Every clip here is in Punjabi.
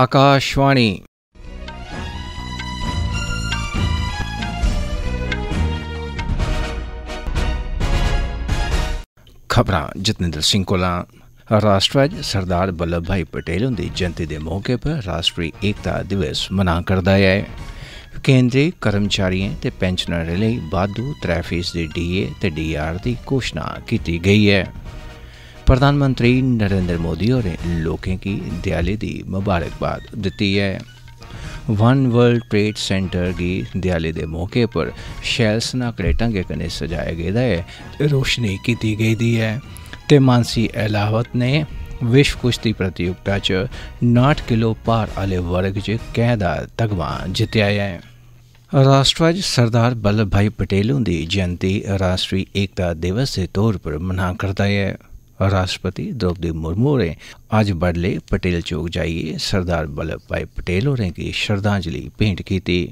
ਆਕਾਸ਼ਵਾਣੀ ਖਬਰਾਂ ਜਤਨਿੰਦਰ ਸਿੰਘ ਕੋਲਾ ਰਾਸ਼ਟਰਜ ਸਰਦਾਰ ਵੱਲਭ ਭਾਈ ਪਟੇਲ ਦੀ ਜਯੰਤੀ ਦੇ ਮੌਕੇ 'ਤੇ ਰਾਸ਼ਟਰੀ ਏਕਤਾ ਦਿਵਸ ਮਨਾ ਕਰਦਾ ਹੈ ਕੇਂਦਰੀ ਕਰਮਚਾਰੀਆਂ ਤੇ ਪੈਨਸ਼ਨਰਾਂ ਲਈ ਬਾਦੂ 3% ਦੇ ਡੀਏ ਤੇ ਡੀਆਰ ਦੀ ਘੋਸ਼ਣਾ ਕੀਤੀ ਗਈ ਹੈ प्रधानमंत्री नरेंद्र मोदी होरें लोकें गी देआली दी मबारकबाद दित्ती ऐ वन वर्ल्ड ट्रेड सेंटर गी देआली दे मौके पर शैल सनाकड़े ढंगै कन्नै सजाया गेदा ऐ ते रोशनी कीती गेदी ऐ ते मानसी अहलावत ने विश्व कुश्ती प्रतियोगिता च नाठ किलो भार आह्ले वर्ग च कैं दा तगमा जित्तेआ ऐ राश्ट्र च सरदार वल्लभ भाई पटेल हुंदी जयंती राश्ट्री एकता दिवस दे तौर पर मना करदा ऐ ਰਾਸ਼ਟਰਪਤੀ ਦ੍ਰੌਪਦੀ ਮੁਰਮੂ ਨੇ ਅੱਜ ਬੜਲੇ ਪਟੇਲ ਚੌਕ ਜਾਈਏ ਸਰਦਾਰ ਬਲਬ ਭਾਈ ਪਟੇਲ ਹੋਰਾਂ ਦੀ ਸ਼ਰਧਾਂਜਲੀ ਭੇਂਟ ਕੀਤੀ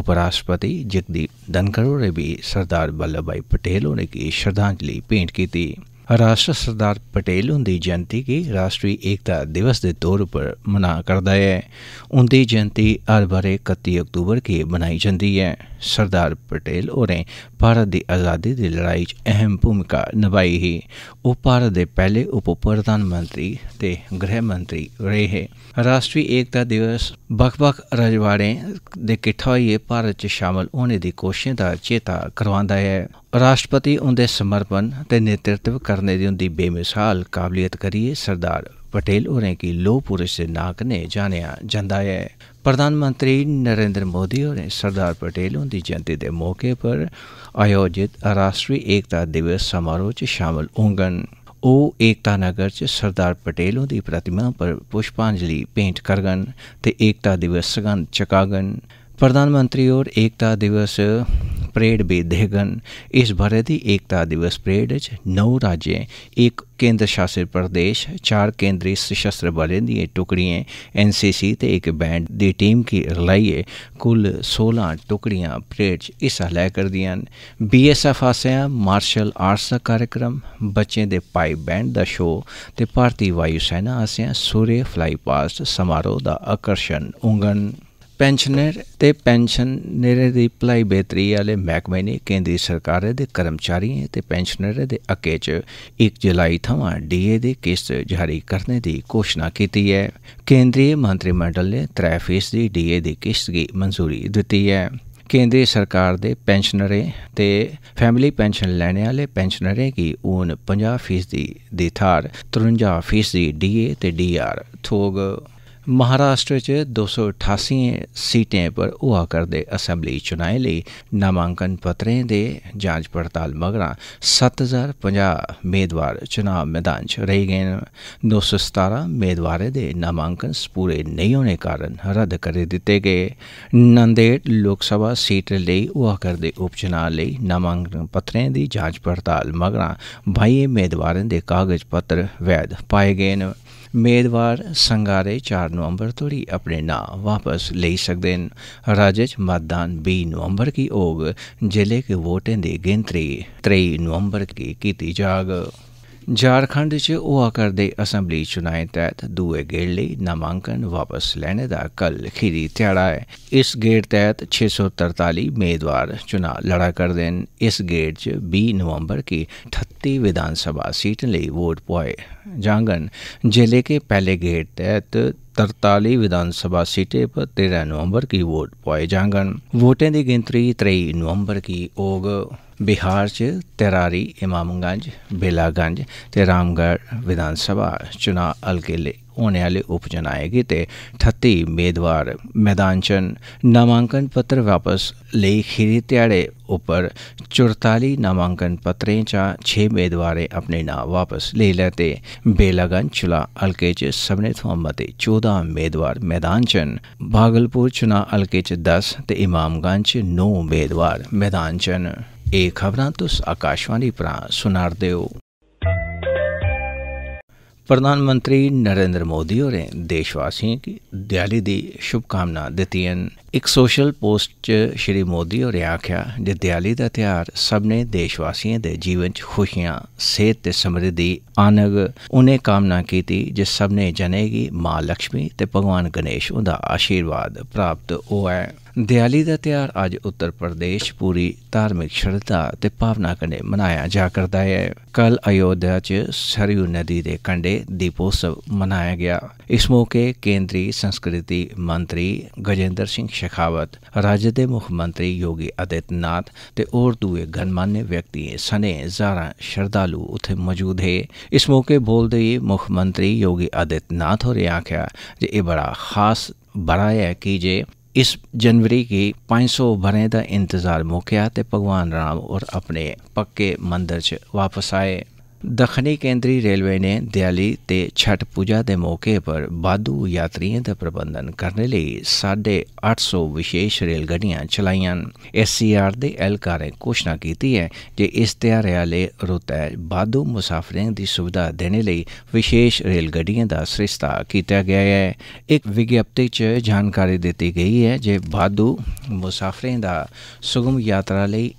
ਉਪ ਰਾਸ਼ਟਰਪਤੀ ਜਗਦੀਪ ਧਨਕਰ ਨੇ ਵੀ ਸਰਦਾਰ ਬਲਬ ਭਾਈ ਪਟੇਲ ਹੋਰਾਂ ਦੀ ਸ਼ਰਧਾਂਜਲੀ ਭੇਂਟ ਕੀਤੀ ਰਾਸ਼ਟਰ ਸਰਦਾਰ ਪਟੇਲ ਹੁੰਦੀ ਜਨਤੀ ਕੀ ਰਾਸ਼ਟਰੀ ਏਕਤਾ ਦਿਵਸ ਦੇ ਤੌਰ ਉਪਰ ਮਨਾ ਕਰਦਾ ਹੈ ਉੰਦੀ ਜਨਤੀ ਹਰ ਬਾਰੇ 31 ਅਕਤੂਬਰ ਕੀ ਬਣਾਈ ਜਾਂਦੀ ਹੈ ਸਰਦਾਰ ਪਟੇਲ ਹੋਰੇ ਭਾਰਤ ਦੀ ਆਜ਼ਾਦੀ ਦੀ ਲੜਾਈ 'ਚ ਅਹਿਮ ਭੂਮਿਕਾ ਨਿਭਾਈ ਹੀ ਉਹ ਭਾਰਤ ਦੇ ਪਹਿਲੇ ਉਪ ਪ੍ਰਧਾਨ ਮੰਤਰੀ ਤੇ ਗ੍ਰਹਿ ਮੰਤਰੀ ਰਹੇ ਹੈ ਰਾਸ਼ਟਰੀ ਏਕਤਾ ਦਿਵਸ ਬਖ-ਬਖ ਰਜਵਾੜੇ ਦੇ ਇਕੱਠਾ ਹੋਏ ਭਾਰਤ 'ਚ ਸ਼ਾਮਲ ਹੋਣੇ ਦੀ ਕੋਸ਼ਿਸ਼ ਦਾ ਚੇਤਾ ਕਰਵਾਉਂਦਾ ਹੈ ਰਾਸ਼ਟਰਪਤੀ ਉਹਦੇ ਸਮਰਪਣ ਤੇ नेतृत्व ਕਰਨੇ ਦੀ ਉਹਦੀ ਬੇਮਿਸਾਲ ਕਾਬਲੀਅਤ ਕਰੀਏ ਸਰਦਾਰ पटेल होरें गी लोह पुरश दे नांऽ कन्नै जानेआ जंदा ऐ प्रधानमंत्री नरेंद्र मोदी होरें सरदार पटेल हुंदी जयंती दे मौके पर आयोजित राश्ट्री एकता दिवस समारोह च शामल होङन ओह् एकता नगर च सरदार पटेल हुंदी प्रतिमा पर पुष्पांजलि भेंट करङन ते एकता दिवस सगंध चुकाङन प्रधानमंत्री होर एकता दिवस પરેડ બે દહેગન ਇਸ ભારਤੀ એકતા દિવસ ਪਰੇਡ 'ਚ ਨੌ ਰਾਜੇ ਇੱਕ ਕੇਂਦਰ ਸ਼ਾਸਿਤ ਪ੍ਰਦੇਸ਼ ਚਾਰ ਕੇਂਦਰੀ ਸਸ਼ਸਤਰ ਬਲਾਂ ਦੀਆਂ ਟੁਕੜੀਆਂ ਐਨਸੀਸੀ ਤੇ ਇੱਕ ਬੈਂਡ ਦੀ ਟੀਮ ਕੀ ਰਲਾਈਏ ਕੁੱਲ 16 ਟੁਕੜੀਆਂ ਪਰੇਡ 'ਚ ਹਿੱਸਾ ਲੈ ਕਰਦੀਆਂ ਬੀਐਸਐਫ ਆਸਿਆ ਮਾਰਸ਼ਲ ਆਰਟਸ ਦਾ ਕਾਰਜਕ੍ਰਮ ਬੱਚੇ ਦੇ ਪਾਈ ਬੈਂਡ ਦਾ ਸ਼ੋਅ ਤੇ ਭਾਰਤੀ ਵਾਯੂ ਸੈਨਾ ਆਸਿਆ ਸੂਰੇ ਫਲਾਈ ਪਾਸਟ ਸਮਾਰੋਹ ਦਾ ਆਕਰਸ਼ਣ ਉਂਗਣ ਪੈਨਸ਼ਨਰ ਤੇ ਪੈਨਸ਼ਨ ਨੇਰੇ ਦੀ ਭਲਾਈ ਬਿਹਤਰੀ ਵਾਲੇ ਮਹਿਕਮੇ ਨੇ ਕੇਂਦਰੀ ਸਰਕਾਰ ਦੇ ਕਰਮਚਾਰੀਆਂ ਤੇ ਪੈਨਸ਼ਨਰ ਦੇ ਅਕੇ 'ਚ 1 ਜੁਲਾਈ ਥਾਂ ਡੀਏ ਦੇ ਕਿਸ਼ਤ ਜਾਰੀ ਕਰਨ ਦੀ ਘੋਸ਼ਣਾ ਕੀਤੀ ਹੈ ਕੇਂਦਰੀ ਮੰਤਰੀ ਮੰਡਲ ਨੇ 3% ਦੀ ਡੀਏ ਦੀ ਕਿਸ਼ਤ ਦੀ ਮਨਜ਼ੂਰੀ ਦਿੱਤੀ ਹੈ ਕੇਂਦਰੀ ਸਰਕਾਰ ਦੇ ਪੈਨਸ਼ਨਰੇ ਤੇ ਫੈਮਿਲੀ ਪੈਨਸ਼ਨ ਲੈਣ ਵਾਲੇ ਪੈਨਸ਼ਨਰੇ ਕੀ ਉਹਨ 50% ਦੀ ਥਾਰ 53% ਡੀਏ ਤੇ ਡੀਆਰ ਥੋਗ महाराष्ट्र च 288 सीटें पर होआ करदे असैंबली चुनाएं लेई नामांकन पत्रें दे जांच पड़ताल मगरा सत्त हजार पंजाह् मेदवार चुनाव मैदान च रेही गे न दो सौ सतारां मेदवारें दे नामांकन पूरे नेईं होने कारण रद्द करी दित्ते गे नांदेड़ लोकसभा सीट लेई होआ करदे उपचुनाव लेई नामांकन पत्रें दी जांच पड़ताल मगरा बाइयें मेदवारें दे कागज पत्र वैध पाए गे न ਮੇਦਵਾਰ ਸੰਗਾਰੇ 4 ਨਵੰਬਰ ਤੋਂ ਹੀ ਆਪਣੇ ਨਾਂ ਵਾਪਸ ਲੈ ਸਕਦੇ ਹਨ ਰਾਜੇਚ ਮਤਦਾਨ 2 ਨਵੰਬਰ ਕੀ ਹੋਗ ਜ਼ਿਲ੍ਹੇ ਕੇ ਵੋਟਾਂ ਦੀ ਗਿਣਤੀ 3 ਨਵੰਬਰ ਕੀ ਕੀਤੀ ਜਾਗ झारखंड च होआ करदे असैम्बली चुनाएं तैह्त दुए गेड़ लेई नामांकन वापस लैने दा कल खीरी ध्याड़ा ऐ इस गेड़ तैह्त छे सौ तरताली मेदवार चुनां लड़ा करदे न इस गेड़ च बीह् नवंबर गी ठत्ती विधानसभा सीटें लेई वोट पुआए जाङन जेल्लै के पैह्ले गेड़ तैह्त तरताली विधानसभा सीटें पर तेरां नवंबर गी वोट पुआए जाङन वोटें दी गिनतरी त्रेई नवंबर गी होग ਬਿਹਾਰ 'ਚ ਤਰਾਰੀ ਇਮਾਮਗੰਜ ਬੇਲਾਗੰਜ ਤੇ ਰਾਮਗੜ੍ਹ ਵਿਧਾਨ ਸਭਾ ਚੋਣਾਂ ਹਲਕੇ ਲਈ होने वाले उपचुनाएगी ते ठत्ती मेदवार मैदान च नामांकन पत्र वापस लेई खीरी ध्याड़े उप्पर चुरताली नामांकन पत्रें चा छे मेदवारें अपने नां वापस लेई लैते बेलागंज चुला हलके च सब्भनें थमां मते चौदां मेदवार मैदान च न भागलपुर चुनां हलके च दस ते इमामगंज च नौ मेदवार मैदान च न ਇਹ ਖਬਰਾਂ ਤੁਸ ਆਕਾਸ਼ਵਾਣੀ ਪਰ ਸੁਨਾਰ ਦਿਓ ਪ੍ਰਧਾਨ ਮੰਤਰੀ ਨਰਿੰਦਰ ਮੋਦੀ ਹੋरें ਦੇਸ਼ਵਾਸੀਆਂ ਕੀ ਦਿਹਾਲੀ ਦੀ ਸ਼ੁਭਕਾਮਨਾ ਹਨ ਇੱਕ ਸੋਸ਼ਲ ਪੋਸਟ 'ਚ ਸ਼੍ਰੀ ਮੋਦੀ ਹੋਰੇ ਆਖਿਆ ਜੇ ਦਿਹਾਲੀ ਦਾ ਤਿਹਾਰ ਸਭ ਨੇ ਦੇਸ਼ਵਾਸੀਆਂ ਦੇ ਜੀਵਨ 'ਚ ਖੁਸ਼ੀਆਂ, ਸਿਹਤ ਤੇ ਸਮਰਿੱਧੀ ਆਨਗ ਉਹਨੇ ਕਾਮਨਾ ਕੀਤੀ ਜੇ ਸਭ ਨੇ ਜਨੇਗੀ ਮਾਂ ਲక్ష్ਮੀ ਤੇ ਭਗਵਾਨ ਗਣੇਸ਼ ਉਹਦਾ ਆਸ਼ੀਰਵਾਦ ਪ੍ਰਾਪਤ ਹੋਇਆ ਦੀਵਾਲੀ ਦਾ ਤਿਉਹਾਰ ਅੱਜ ਉੱਤਰ ਪ੍ਰਦੇਸ਼ ਪੂਰੀ ਧਾਰਮਿਕ ਸ਼ਰਧਾ ਤੇ ਭਾਵਨਾ ਕਨੇ ਮਨਾਇਆ ਜਾ ਕਰਦਾ ਹੈ ਕੱਲ ਅਯੋਧਿਆ 'ਚ ਸਰਯੂ ਨਦੀ ਦੇ ਕੰਢੇ ਦੀਪੋਤਸਵ ਮਨਾਇਆ ਗਿਆ ਇਸ ਮੌਕੇ ਕੇਂਦਰੀ ਸੰਸਕ੍ਰਿਤੀ ਮੰਤਰੀ ਗਜੇਂਦਰ ਸਿੰਘ ਸ਼ੇਖਾਵਤ ਰਾਜ ਦੇ ਮੁੱਖ ਮੰਤਰੀ ਯੋਗੀ ਅਦਿੱਤਨਾਥ ਤੇ ਹੋਰ ਦੂਏ ਗਨਮਾਨੇ ਵਿਅਕਤੀ ਸਨੇ ਜ਼ਾਰਾ ਸ਼ਰਧਾਲੂ ਉਥੇ ਮੌਜੂਦ ਹੈ ਇਸ ਮੌਕੇ ਬੋਲਦੇ ਹੀ ਮੁੱਖ ਮੰਤਰੀ ਯੋਗੀ ਅਦਿੱਤਨਾਥ ਹੋਰੇ ਆਖਿਆ ਜੇ ਇਹ ਬੜਾ ਖਾਸ ਬੜਾ ਹੈ ਕਿ ਜੇ ਇਸ ਜਨਵਰੀ ਕੀ 500 ਬਰੇ ਦਾ ਇੰਤਜ਼ਾਰ ਮੌਕਿਆ ਤੇ ਭਗਵਾਨ ਰਾਮ ਔਰ ਆਪਣੇ ਪੱਕੇ ਮੰਦਰ ਚ ਵਾਪਸ ਆਏ ਦੱਖਣੀ ਕੇਂਦਰੀ ਰੇਲਵੇ ਨੇ ਦਿਵਾਲੀ ਤੇ ਛਠ ਪੂਜਾ ਦੇ ਮੌਕੇ ਪਰ ਬਾਦੂ ਯਾਤਰੀਆਂ ਦਾ ਪ੍ਰਬੰਧਨ ਕਰਨ ਲਈ 850 ਵਿਸ਼ੇਸ਼ ਰੇਲ ਗੱਡੀਆਂ ਚਲਾਈਆਂ ਐਸਸੀਆਰ ਦੇ ਐਲਕਾਰੇ ਨੇ ਕੀਤੀ ਹੈ ਕਿ ਇਸ ਤਿਆਰਿਆਲੇ ਰੁਤੈ ਬਾਦੂ ਮੁਸਾਫਰਾਂ ਦੀ ਸੁਵਿਧਾ ਦੇਣ ਲਈ ਵਿਸ਼ੇਸ਼ ਰੇਲ ਗੱਡੀਆਂ ਦਾ ਸ੍ਰਿਸ਼ਤਾ ਕੀਤਾ ਗਿਆ ਹੈ ਇੱਕ ਵਿਗਿਆਪਤੀ 'ਚ ਜਾਣਕਾਰੀ ਦਿੱਤੀ ਗਈ ਹੈ ਜੇ ਬਾਦੂ ਮੁਸਾਫਰਾਂ ਦਾ ਸੁਗਮ ਯਾਤਰਾ ਲਈ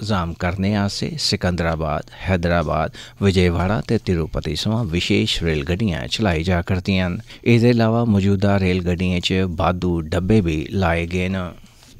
ਇੰਤਜ਼ਾਮ ਕਰਨੇ ਆਸੇ ਸਿਕੰਦਰਾਬਾਦ ਹైదరాబాద్ ਵਿਜੇਵਾੜਾ ਤੇ ਤਿਰੂਪਤੀ ਸਮਾਂ ਵਿਸ਼ੇਸ਼ ਰੇਲ ਗੱਡੀਆਂ ਚਲਾਈ ਜਾ ਕਰਦੀਆਂ ਹਨ ਇਸ ਦੇ ਇਲਾਵਾ ਮੌਜੂਦਾ ਰੇਲ ਗੱਡੀਆਂ 'ਚ ਬਾਦੂ ਡੱਬੇ ਵੀ ਲਾਏ ਗਏ ਨੇ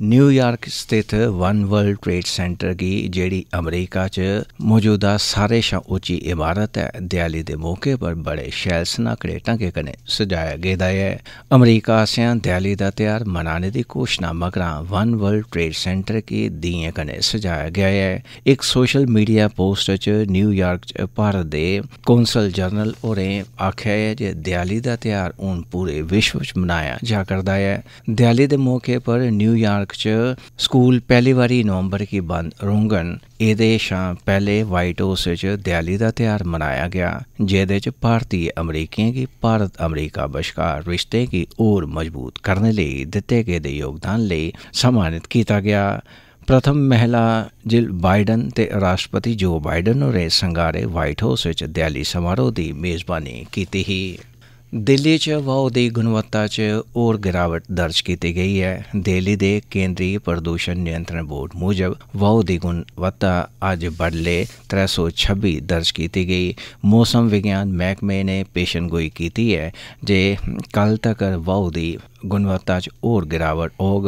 ਨਿਊਯਾਰਕ ਸਥਿਤ ਵਨ ਵਰਲਡ ਟ੍ਰੇਡ ਸੈਂਟਰ ਦੀ ਜਿਹੜੀ ਅਮਰੀਕਾ 'ਚ ਮੌਜੂਦਾ ਸਾਰੇ ਸ਼ਾ ਉੱਚੀ ਇਮਾਰਤ ਹੈ ਦਿਵਾਲੀ ਦੇ ਮੌਕੇ ਪਰ ਬੜੇ ਸ਼ੈਲ ਸਨਾਕੜੇ ਟਾਂਕੇ ਕਨੇ ਸਜਾਇਆ ਗਿਆ ਹੈ ਅਮਰੀਕਾ ਸਿਆਂ ਦਿਵਾਲੀ ਦਾ ਤਿਆਰ ਮਨਾਣੇ ਦੀ ਕੋਸ਼ਿਸ਼ ਮਗਰਾਂ ਵਨ ਵਰਲਡ ਟ੍ਰੇਡ ਸੈਂਟਰ ਕੀ ਦੀਏ ਕਨੇ ਸਜਾਇਆ ਗਿਆ ਹੈ ਇੱਕ ਸੋਸ਼ਲ ਮੀਡੀਆ ਪੋਸਟ 'ਚ ਨਿਊਯਾਰਕ 'ਚ ਭਾਰਤ ਦੇ ਕੌਂਸਲ ਜਨਰਲ ਹੋਰੇ ਆਖਿਆ ਹੈ ਜੇ ਦਿਵਾਲੀ ਦਾ ਤਿਆਰ ਹੁਣ ਪੂਰੇ ਵਿਸ਼ਵ 'ਚ ਮਨਾਇਆ ਜਾ ਕਰਦਾ ਹੈ ਦਿਵਾਲੀ ਦੇ ਮੌਕੇ ਪਰ ਨਿਊਯਾਰਕ ਮੁਲਕ 'ਚ ਸਕੂਲ ਪਹਿਲੀ ਵਾਰੀ ਨਵੰਬਰ ਕੀ ਬੰਦ ਰੋਂਗਨ ਇਹਦੇ ਸ਼ਾਂ ਪਹਿਲੇ ਵਾਈਟ ਹਾਊਸ 'ਚ ਦਿਵਾਲੀ ਦਾ ਤਿਉਹਾਰ ਮਨਾਇਆ ਗਿਆ ਜਿਹਦੇ 'ਚ ਭਾਰਤੀ ਅਮਰੀਕੀਆਂ ਕੀ ਭਾਰਤ ਅਮਰੀਕਾ ਵਿਚਕਾਰ ਰਿਸ਼ਤੇ ਕੀ ਹੋਰ ਮਜ਼ਬੂਤ ਕਰਨ ਲਈ ਦਿੱਤੇ ਗਏ ਦੇ ਯੋਗਦਾਨ ਲਈ ਸਨਮਾਨਿਤ ਕੀਤਾ ਗਿਆ ਪ੍ਰਥਮ ਮਹਿਲਾ ਜਿਲ ਬਾਈਡਨ ਤੇ ਰਾਸ਼ਟਰਪਤੀ ਜੋ ਬਾਈਡਨ ਨੇ ਸੰਗਾਰੇ ਵਾਈਟ ਹਾਊਸ ਵਿੱਚ ਦਿਵਾਲੀ ਸਮਾਰੋਹ ਦੀ ਮੇਜ਼ਬਾਨੀ ਕੀਤੀ ਹੀ ਦਿੱਲੀ 'ਚ ਵਾਓ ਦੀ ਗੁਣਵੱਤਾ 'ਚ ਹੋਰ ਗਿਰਾਵਟ ਦਰਜ ਕੀਤੀ ਗਈ ਹੈ ਦਿੱਲੀ ਦੇ ਕੇਂਦਰੀ ਪ੍ਰਦੂਸ਼ਣ ਨਿਯੰਤਰਣ ਬੋਰਡ ਮੁਜਬ ਵਾਓ ਦੀ ਗੁਣਵੱਤਾ ਅੱਜ ਬੜਲੇ 326 ਦਰਜ ਕੀਤੀ ਗਈ ਮੌਸਮ ਵਿਗਿਆਨ ਮਹਿਕਮੇ ਨੇ ਪੇਸ਼ੰਗੋਈ ਕੀਤੀ ਹੈ ਜੇ ਕੱਲ ਤੱਕ ਵਾਓ ਦੀ ਗੁਣਵੱਤਾ 'ਚ ਹੋਰ ਗਿਰਾਵਟ ਹੋਗ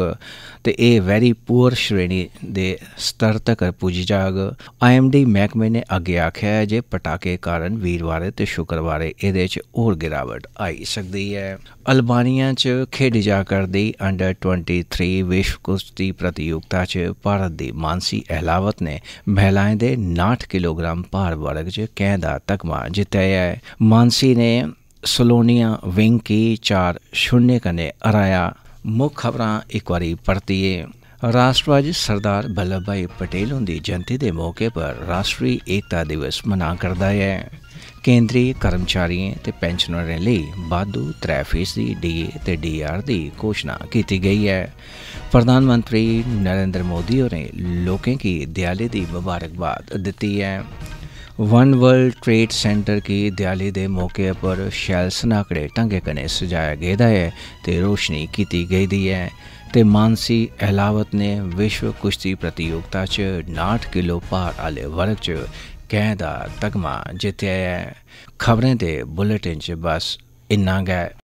ਤੇ ਇਹ ਵੈਰੀ ਪੂਰ ਸ਼੍ਰੇਣੀ ਦੇ ਸਤਰ ਤੱਕ ਪੁੱਜ ਜਾਗ ਆਈਐਮਡੀ ਮਹਿਕਮੇ ਨੇ ਅੱਗੇ ਆਖਿਆ ਹੈ ਜੇ ਪਟਾਕੇ ਕਾਰਨ ਵੀਰਵਾਰੇ ਤੇ ਸ਼ੁੱਕਰਵਾਰੇ ਇਹਦੇ 'ਚ ਹੋਰ ਗਿਰਾਵਟ ਆਈ ਸਕਦੀ ਹੈ ਅਲਬਾਨੀਆ 'ਚ ਖੇਡੀ ਜਾ ਕਰਦੀ ਅੰਡਰ 23 ਵਿਸ਼ਵ ਕੁਸ਼ਤੀ ਪ੍ਰਤੀਯੋਗਤਾ 'ਚ ਭਾਰਤ ਦੀ ਮਾਨਸੀ ਅਹਿਲਾਵਤ ਨੇ ਮਹਿਲਾਵਾਂ ਦੇ 9 ਕਿਲੋਗ੍ਰਾਮ ਭਾਰ ਵਰਗ 'ਚ ਕੈਂਦਾ ਤਕਮਾ ਜਿੱਤਿਆ ਹੈ ਮਾਨਸੀ ਨੇ ਸਲੋਨੀਆ ਵਿੰਕੀ 40 ਕਨੇ ਅਰਾਇਆ ਮੁੱਖ ਖਬਰਾਂ ਇੱਕ ਵਾਰੀ ਪੜਤੀਏ ਰਾਸ਼ਟਰਵਾਦ ਸਰਦਾਰ ਬੱਲਭਾਈ ਪਟੇਲ ਦੀ ਜਨਤੀ ਦੇ ਮੌਕੇ ਪਰ ਰਾਸ਼ਟਰੀ ਏਕਤਾ ਦਿਵਸ ਮਨਾ ਕਰਦਾ ਹੈ ਕੇਂਦਰੀ ਕਰਮਚਾਰੀਆਂ ਤੇ ਪੈਨਸ਼ਨਰਾਂ ਲਈ ਬਾਦੂ ਟ੍ਰੈਫਿਕ ਦੀ ਡੀਏ ਤੇ ਡੀਆਰ ਦੀ ਘੋਸ਼ਣਾ ਕੀਤੀ ਗਈ ਹੈ ਪ੍ਰਧਾਨ ਮੰਤਰੀ ਨਰਿੰਦਰ ਮੋਦੀ ਹੋਰੇ ਲੋਕਾਂ ਕੀ ਦਿਵਾਲੀ ਦੀ ਮੁਬਾਰਕਬਾਦ ਦਿੱਤੀ ਹੈ वन वर्ल्ड ट्रेड सेंटर की दियाली ਦੇ ਮੌਕੇ ਪਰ ਸ਼ੈਲ ਸਨਾਕੜੇ ਟੰਗੇ ਕਨੇ ਸਜਾਇਆ ਗਿਆ ਹੈ ਤੇ ਰੋਸ਼ਨੀ ਕੀਤੀ ਗਈ ਦੀ ਹੈ ਤੇ ਮਾਨਸੀ ਅਹਿਲਾਵਤ ਨੇ ਵਿਸ਼ਵ ਕੁਸ਼ਤੀ ਪ੍ਰਤੀਯੋਗਤਾ 'ਚ 9 ਕਿਲੋ ਭਾਰ ਵਾਲੇ ਵਰਗ 'ਚ ਕਹਿ ਦਾ ਤਗਮਾ ਜਿੱਤਿਆ ਹੈ ਖਬਰਾਂ ਦੇ ਬੁਲੇਟਿਨ 'ਚ ਬਸ ਇੰਨਾ ਗਿਆ